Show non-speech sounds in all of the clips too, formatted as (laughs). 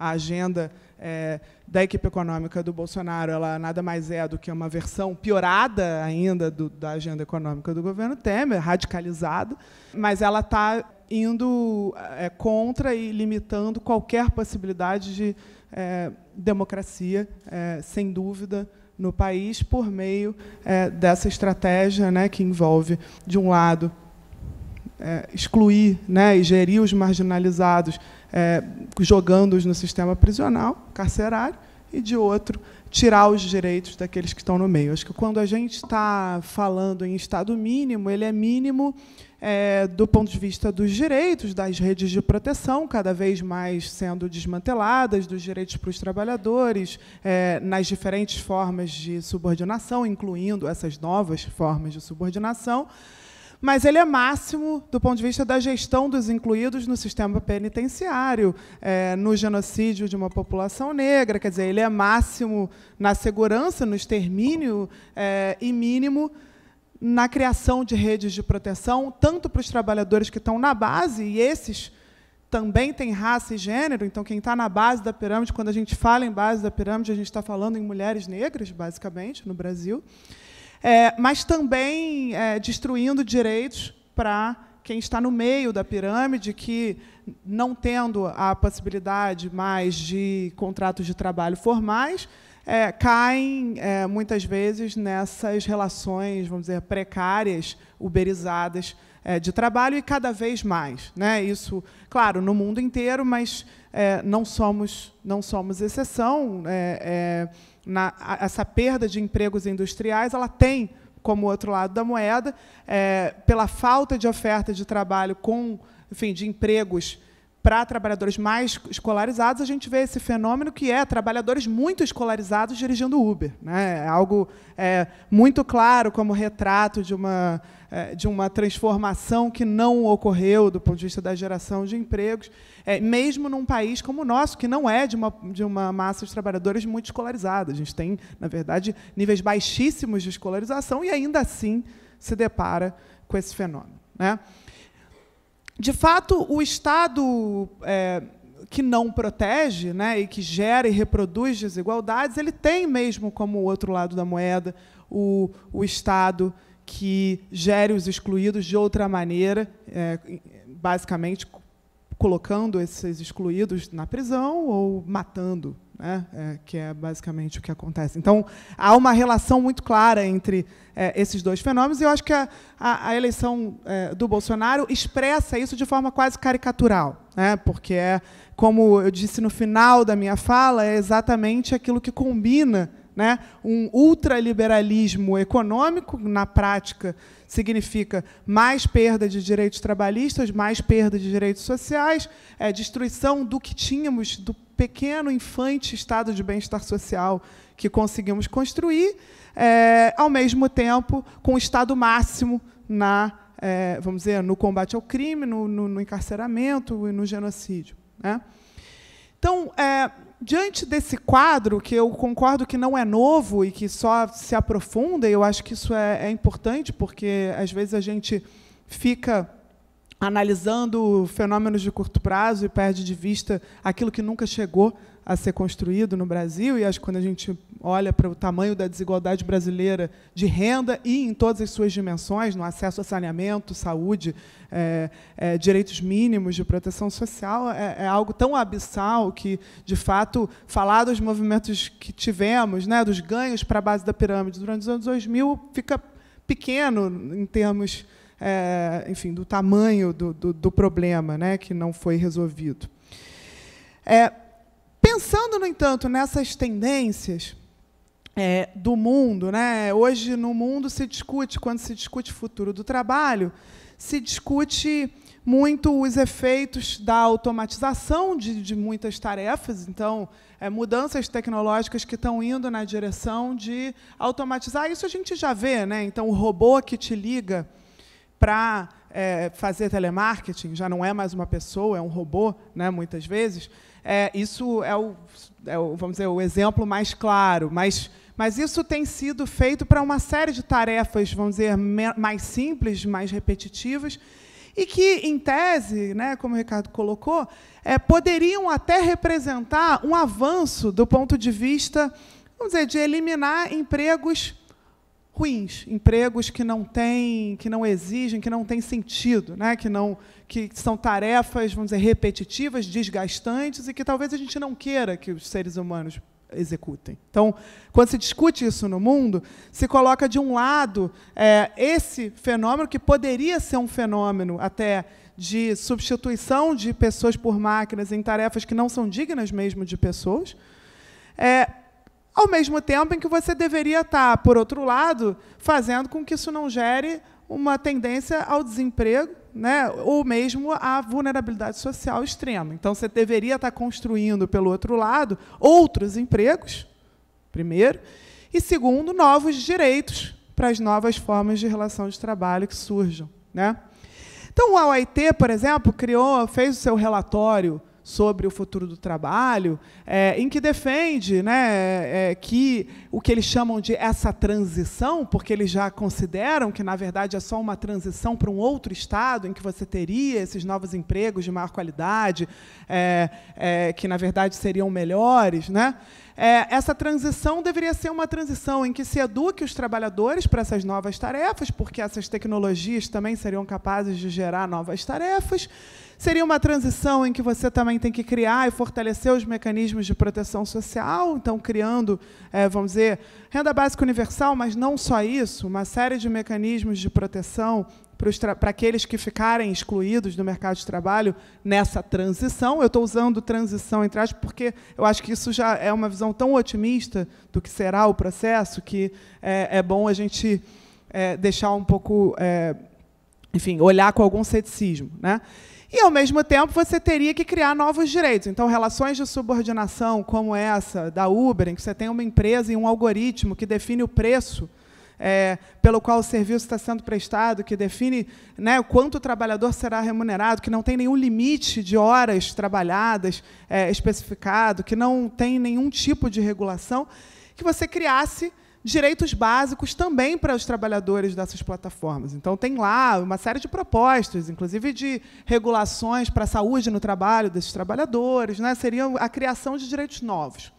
a agenda é, da equipe econômica do Bolsonaro ela nada mais é do que uma versão piorada ainda do, da agenda econômica do governo Temer, radicalizada, mas ela está indo é, contra e limitando qualquer possibilidade de é, democracia, é, sem dúvida, no país, por meio é, dessa estratégia né, que envolve, de um lado, é, excluir né, e gerir os marginalizados, é, jogando-os no sistema prisional, carcerário, e de outro, tirar os direitos daqueles que estão no meio. Acho que quando a gente está falando em Estado mínimo, ele é mínimo é, do ponto de vista dos direitos, das redes de proteção, cada vez mais sendo desmanteladas, dos direitos para os trabalhadores, é, nas diferentes formas de subordinação, incluindo essas novas formas de subordinação mas ele é máximo do ponto de vista da gestão dos incluídos no sistema penitenciário, é, no genocídio de uma população negra, quer dizer, ele é máximo na segurança, no extermínio é, e mínimo na criação de redes de proteção, tanto para os trabalhadores que estão na base, e esses também têm raça e gênero, então quem está na base da pirâmide, quando a gente fala em base da pirâmide, a gente está falando em mulheres negras, basicamente, no Brasil é, mas também é, destruindo direitos para quem está no meio da pirâmide, que, não tendo a possibilidade mais de contratos de trabalho formais, é, caem é, muitas vezes nessas relações, vamos dizer, precárias, uberizadas é, de trabalho e cada vez mais, né? Isso, claro, no mundo inteiro, mas é, não somos não somos exceção. Né? É, na, essa perda de empregos industriais, ela tem como outro lado da moeda, é, pela falta de oferta de trabalho com, enfim, de empregos para trabalhadores mais escolarizados, a gente vê esse fenômeno que é trabalhadores muito escolarizados dirigindo Uber. Né? É algo é, muito claro como retrato de uma é, de uma transformação que não ocorreu do ponto de vista da geração de empregos, é, mesmo num país como o nosso, que não é de uma, de uma massa de trabalhadores muito escolarizada. A gente tem, na verdade, níveis baixíssimos de escolarização e ainda assim se depara com esse fenômeno. Né? De fato, o Estado. É, que não protege né, e que gera e reproduz desigualdades, ele tem mesmo como o outro lado da moeda o, o Estado que gere os excluídos de outra maneira, é, basicamente colocando esses excluídos na prisão ou matando, né? É, que é basicamente o que acontece. Então, há uma relação muito clara entre é, esses dois fenômenos, e eu acho que a, a, a eleição é, do Bolsonaro expressa isso de forma quase caricatural, né? porque, é, como eu disse no final da minha fala, é exatamente aquilo que combina né? um ultraliberalismo econômico, na prática significa mais perda de direitos trabalhistas, mais perda de direitos sociais, é, destruição do que tínhamos, do pequeno, infante estado de bem-estar social que conseguimos construir, é, ao mesmo tempo com o Estado máximo na, é, vamos dizer, no combate ao crime, no, no, no encarceramento e no genocídio. Né? Então, é, Diante desse quadro, que eu concordo que não é novo e que só se aprofunda, eu acho que isso é, é importante, porque às vezes a gente fica analisando fenômenos de curto prazo e perde de vista aquilo que nunca chegou a ser construído no Brasil, e acho que quando a gente olha para o tamanho da desigualdade brasileira de renda e em todas as suas dimensões, no acesso a saneamento, saúde, é, é, direitos mínimos de proteção social, é, é, algo tão abissal que, de fato, falar dos movimentos que tivemos, né, dos ganhos para a base da pirâmide durante os anos 2000, fica pequeno em termos, é, enfim, do tamanho do, do, do, problema, né, que não foi resolvido. É, pensando, no entanto, nessas tendências, é, do mundo. Né? Hoje, no mundo, se discute, quando se discute futuro do trabalho, se discute muito os efeitos da automatização de, de muitas tarefas, então, é, mudanças tecnológicas que estão indo na direção de automatizar. Isso a gente já vê, né? Então, o robô que te liga para é, fazer telemarketing já não é mais uma pessoa, é um robô, né, muitas vezes. É, isso é o, é o, vamos dizer, o exemplo mais claro, mas, mas isso tem sido feito para uma série de tarefas, vamos dizer, mais simples, mais repetitivas, e que, em tese, né, como o Ricardo colocou, é, poderiam até representar um avanço do ponto de vista, vamos dizer, de eliminar empregos ruins, empregos que não têm, que não exigem, que não têm sentido, né? que não que são tarefas, vamos dizer, repetitivas, desgastantes e que talvez a gente não queira que os seres humanos executem. Então, quando se discute isso no mundo, se coloca de um lado é, esse fenômeno que poderia ser um fenômeno até de substituição de pessoas por máquinas em tarefas que não são dignas mesmo de pessoas, é, ao mesmo tempo em que você deveria estar, por outro lado, fazendo com que isso não gere uma tendência ao desemprego, né, ou mesmo à vulnerabilidade social extrema. Então, você deveria estar construindo, pelo outro lado, outros empregos, primeiro, e, segundo, novos direitos para as novas formas de relação de trabalho que surjam. Né? Então, o OIT, por exemplo, criou, fez o seu relatório sobre o futuro do trabalho, é, em que defende né, é, é, que o que eles chamam de essa transição, porque eles já consideram que, na verdade, é só uma transição para um outro estado em que você teria esses novos empregos de maior qualidade, é, é que, na verdade, seriam melhores, né? é, essa transição deveria ser uma transição em que se eduque os trabalhadores para essas novas tarefas, porque essas tecnologias também seriam capazes de gerar novas tarefas. Seria uma transição em que você também tem que criar e fortalecer os mecanismos de proteção social, então criando, é, vamos dizer, renda básica universal, mas não só isso, uma série de mecanismos de proteção para aqueles que ficarem excluídos do mercado de trabalho nessa transição. Eu estou usando transição em trás porque eu acho que isso já é uma visão tão otimista do que será o processo que é, é bom a gente é, deixar um pouco, é, enfim, olhar com algum ceticismo, né? E, ao mesmo tempo, você teria que criar novos direitos. Então, relações de subordinação como essa da Uber, em que você tem uma empresa e um algoritmo que define o preço é, pelo qual o serviço está sendo prestado, que define né, quanto o trabalhador será remunerado, que não tem nenhum limite de horas trabalhadas é, especificado, que não tem nenhum tipo de regulação, que você criasse direitos básicos também para os trabalhadores dessas plataformas. Então, tem lá uma série de propostas, inclusive de regulações para a saúde no trabalho desses trabalhadores, né? seria a criação de direitos novos.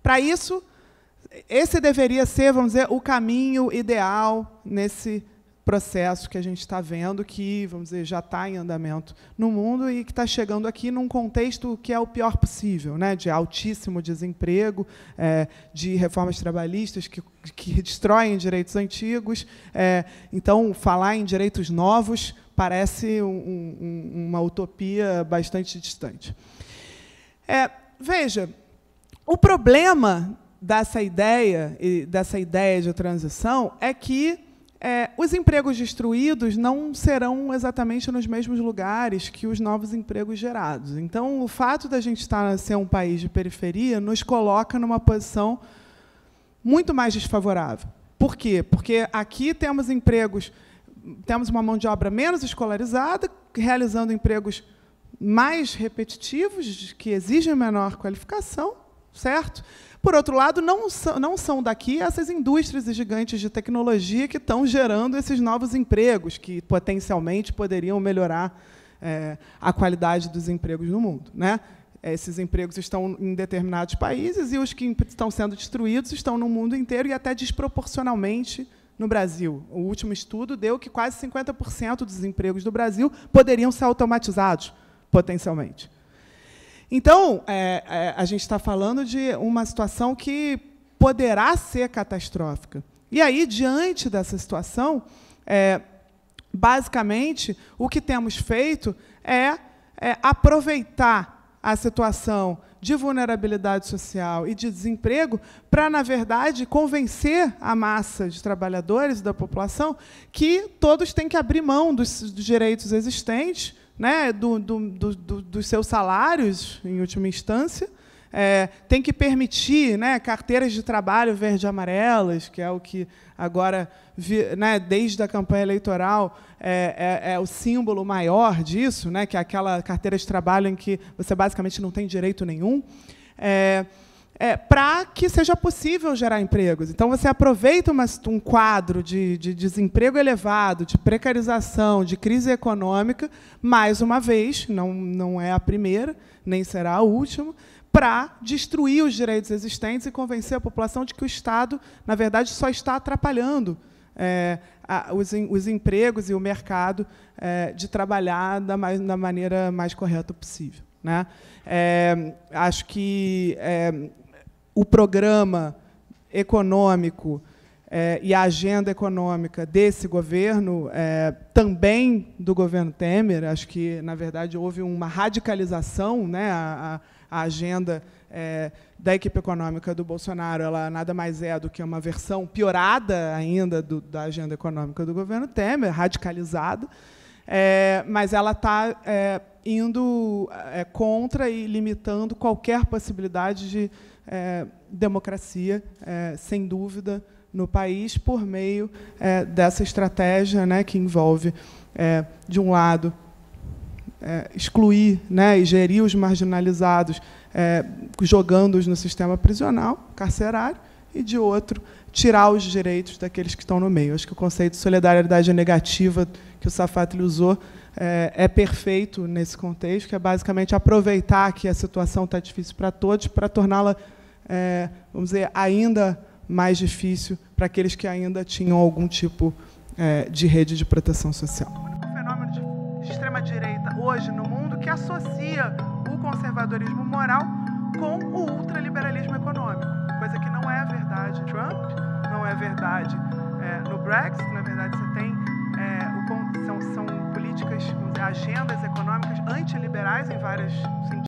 Para isso, esse deveria ser, vamos dizer, o caminho ideal nesse processo que a gente está vendo, que, vamos dizer, já está em andamento no mundo e que está chegando aqui num contexto que é o pior possível, né? de altíssimo desemprego, é, de reformas trabalhistas que, que (laughs) destroem direitos antigos. É, então, falar em direitos novos parece um, um, uma utopia bastante distante. É, veja, o problema dessa ideia dessa ideia de transição é que é, os empregos destruídos não serão exatamente nos mesmos lugares que os novos empregos gerados. Então, o fato da gente estar ser um país de periferia nos coloca numa posição muito mais desfavorável. Por quê? Porque aqui temos empregos, temos uma mão de obra menos escolarizada, realizando empregos mais repetitivos que exigem menor qualificação, certo? Por outro lado, não, não são daqui essas indústrias e gigantes de tecnologia que estão gerando esses novos empregos, que potencialmente poderiam melhorar é, a qualidade dos empregos no mundo. Né? Esses empregos estão em determinados países e os que estão sendo destruídos estão no mundo inteiro e até desproporcionalmente no Brasil. O último estudo deu que quase 50% dos empregos do Brasil poderiam ser automatizados, potencialmente. Então, é, é, a gente está falando de uma situação que poderá ser catastrófica. E aí, diante dessa situação, é, basicamente, o que temos feito é, é, aproveitar a situação de vulnerabilidade social e de desemprego para, na verdade, convencer a massa de trabalhadores da população que todos têm que abrir mão dos direitos existentes né, do, do, do, dos seus salários, em última instância, é, tem que permitir né, carteiras de trabalho verde amarelas, que é o que agora, vi, né, desde a campanha eleitoral, é, é, é, o símbolo maior disso, né, que é aquela carteira de trabalho em que você basicamente não tem direito nenhum. É, é, para que seja possível gerar empregos. Então, você aproveita uma, um quadro de, de, desemprego elevado, de precarização, de crise econômica, mais uma vez, não, não é a primeira, nem será a última, para destruir os direitos existentes e convencer a população de que o Estado, na verdade, só está atrapalhando é, a, os, os, empregos e o mercado é, de trabalhar da, mais, da maneira mais correta possível. Né? É, acho que é, o programa econômico é, e a agenda econômica desse governo, é, também do governo Temer, acho que, na verdade, houve uma radicalização, né, a, a agenda é, da equipe econômica do Bolsonaro, ela nada mais é do que uma versão piorada ainda do, da agenda econômica do governo Temer, radicalizada, mas ela está indo contra e limitando qualquer possibilidade de é, democracia, é, sem dúvida, no país por meio é, dessa estratégia né, que envolve, é, de um lado, é, excluir né, e gerir os marginalizados, é, jogando-os no sistema prisional, carcerário, e, de outro, tirar os direitos daqueles que estão no meio. Acho que o conceito de solidariedade negativa que o Safat usou é, é, perfeito nesse contexto, que é basicamente aproveitar que a situação está difícil para todos para torná-la, é, vamos dizer, ainda mais difícil para aqueles que ainda tinham algum tipo é, de rede de proteção social. O fenômeno de extrema-direita hoje no mundo que associa o conservadorismo moral com o ultraliberalismo econômico coisa que não é a verdade. Trump não é verdade. É, no Brexit, na verdade, você tem é, o, são, são políticas, agendas econômicas antiliberais em várias assim,